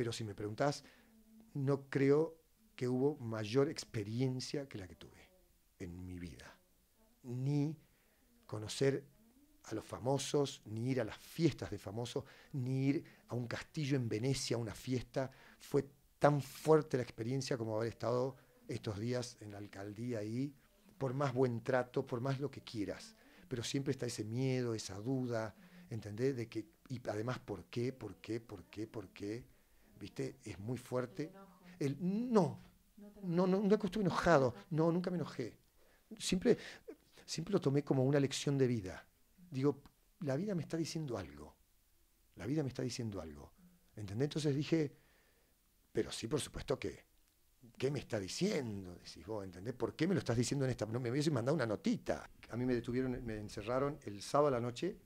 pero si me preguntas no creo que hubo mayor experiencia que la que tuve en mi vida. Ni conocer a los famosos, ni ir a las fiestas de famosos, ni ir a un castillo en Venecia a una fiesta. Fue tan fuerte la experiencia como haber estado estos días en la alcaldía ahí, por más buen trato, por más lo que quieras. Pero siempre está ese miedo, esa duda, ¿entendés? De que, y además, ¿por qué? ¿Por qué? ¿Por qué? ¿Por qué? ¿viste? Es muy fuerte. El, no, no, no, nunca estuve enojado, no, nunca me enojé. Siempre, siempre lo tomé como una lección de vida. Digo, la vida me está diciendo algo, la vida me está diciendo algo. ¿Entendés? Entonces dije, pero sí, por supuesto que, ¿qué me está diciendo? Decís vos, ¿entendés? ¿Por qué me lo estás diciendo en esta? No me hubiese mandado una notita. A mí me detuvieron, me encerraron el sábado a la noche,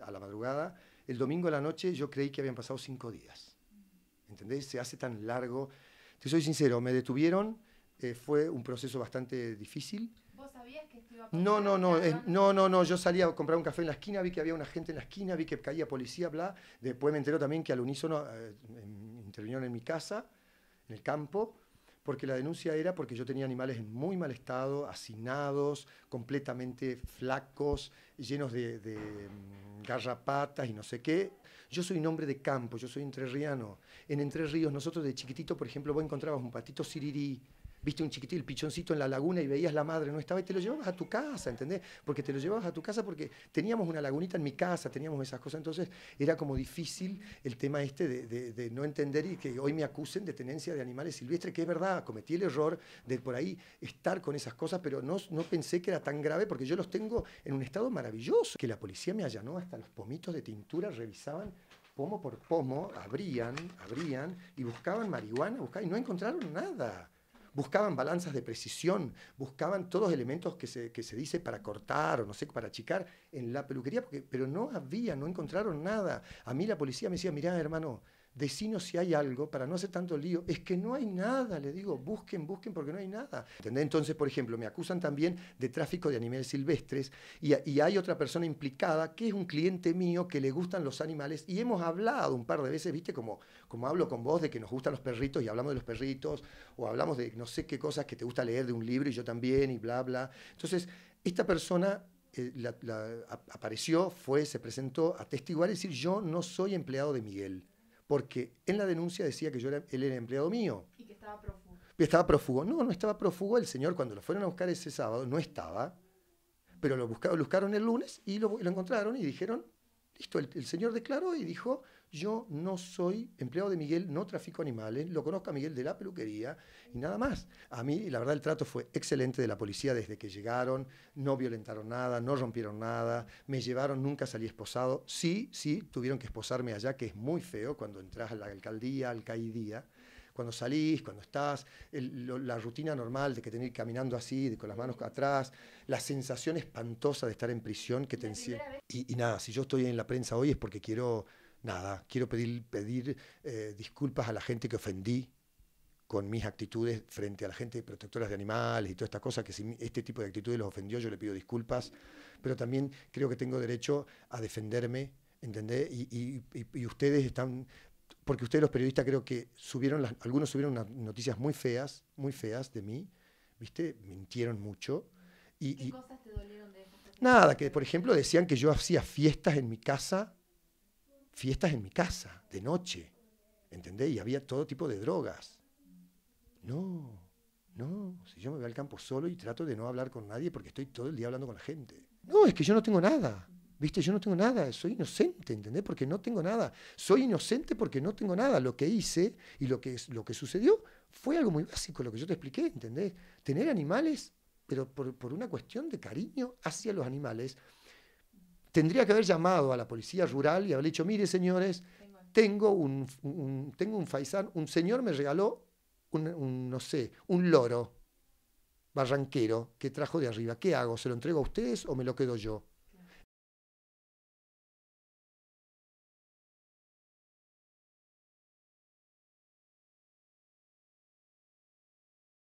a la madrugada. El domingo a la noche yo creí que habían pasado cinco días. Entendéis, Se hace tan largo. Te soy sincero, me detuvieron, eh, fue un proceso bastante difícil. ¿Vos sabías que esto No, no, no, eh, no, no, no, yo salía a comprar un café en la esquina, vi que había una gente en la esquina, vi que caía policía, bla. Después me enteró también que al unísono eh, em, intervinieron en mi casa, en el campo, porque la denuncia era porque yo tenía animales en muy mal estado, hacinados, completamente flacos, llenos de, de mm, garrapatas y no sé qué, yo soy un hombre de campo, yo soy entrerriano. En Entre Ríos, nosotros de chiquitito, por ejemplo, vos encontrabas un patito sirirí, viste un chiquitín, el pichoncito en la laguna y veías la madre no estaba y te lo llevabas a tu casa, ¿entendés? Porque te lo llevabas a tu casa porque teníamos una lagunita en mi casa, teníamos esas cosas, entonces era como difícil el tema este de, no entender y que hoy me acusen de tenencia de animales silvestres, que es verdad, cometí el error de por ahí estar con esas cosas, pero no, no pensé que era tan grave porque yo los tengo en un estado maravilloso, que la policía me allanó hasta los pomitos de tintura, revisaban pomo por pomo, abrían, abrían y buscaban marihuana, buscaban y no encontraron nada buscaban balanzas de precisión, buscaban todos elementos que se, que se dice para cortar o no sé, para achicar en la peluquería, porque, pero no había, no encontraron nada. A mí la policía me decía, mirá hermano, Decinos si hay algo, para no hacer tanto lío. Es que no hay nada, le digo, busquen, busquen, porque no hay nada. Entonces, por ejemplo, me acusan también de tráfico de animales silvestres y, hay otra persona implicada que es un cliente mío que le gustan los animales y hemos hablado un par de veces, ¿viste? Como, como hablo con vos de que nos gustan los perritos y hablamos de los perritos o hablamos de no sé qué cosas que te gusta leer de un libro y yo también y bla, bla. Entonces, esta persona eh, apareció, fue, se presentó a testiguar y decir, yo no soy empleado de Miguel porque en la denuncia decía que yo él era empleado mío. Y que estaba prófugo. Estaba prófugo. No, no estaba prófugo. El señor, cuando lo fueron a buscar ese sábado, no estaba. Pero lo buscaron, buscaron el lunes y lo, encontraron y dijeron, listo, el señor declaró y dijo, yo no soy empleado de Miguel, no trafico animales, lo conozco a Miguel de la peluquería y nada más. A mí, la verdad, el trato fue excelente de la policía desde que llegaron, no violentaron nada, no rompieron nada, me llevaron, nunca salí esposado. Sí, sí, tuvieron que esposarme allá, que es muy feo cuando entras a la alcaldía, caidía. cuando salís, cuando estás, la rutina normal de que tener caminando así, de, con las manos atrás, la sensación espantosa de estar en prisión que te encierra. y, nada, si yo estoy en la prensa hoy es porque quiero nada, quiero pedir, pedir eh, disculpas a la gente que ofendí con mis actitudes frente a la gente protectoras de animales y todas estas cosas, que si este tipo de actitudes los ofendió, yo le pido disculpas, pero también creo que tengo derecho a defenderme, ¿entendés? Y, ustedes están, porque ustedes los periodistas creo que subieron, algunos subieron unas noticias muy feas, muy feas de mí, ¿viste? Mintieron mucho. Y, ¿Qué cosas te dolieron de eso? Nada, que por ejemplo decían que yo hacía fiestas en mi casa fiestas en mi casa, de noche, ¿entendés? Y había todo tipo de drogas. No, no, si yo me voy al campo solo y trato de no hablar con nadie porque estoy todo el día hablando con la gente. No, es que yo no tengo nada. Viste, yo no tengo nada, soy inocente, ¿entendés? Porque no tengo nada. Soy inocente porque no tengo nada. Lo que hice y lo que, lo que sucedió fue algo muy básico, lo que yo te expliqué, ¿entendés? Tener animales, pero por, por una cuestión de cariño hacia los animales, tendría que haber llamado a la policía rural y haber dicho, mire señores, tengo un, tengo un faisán, un señor me regaló un, no sé, un loro barranquero que trajo de arriba. ¿Qué hago? ¿Se lo entrego a ustedes o me lo quedo yo?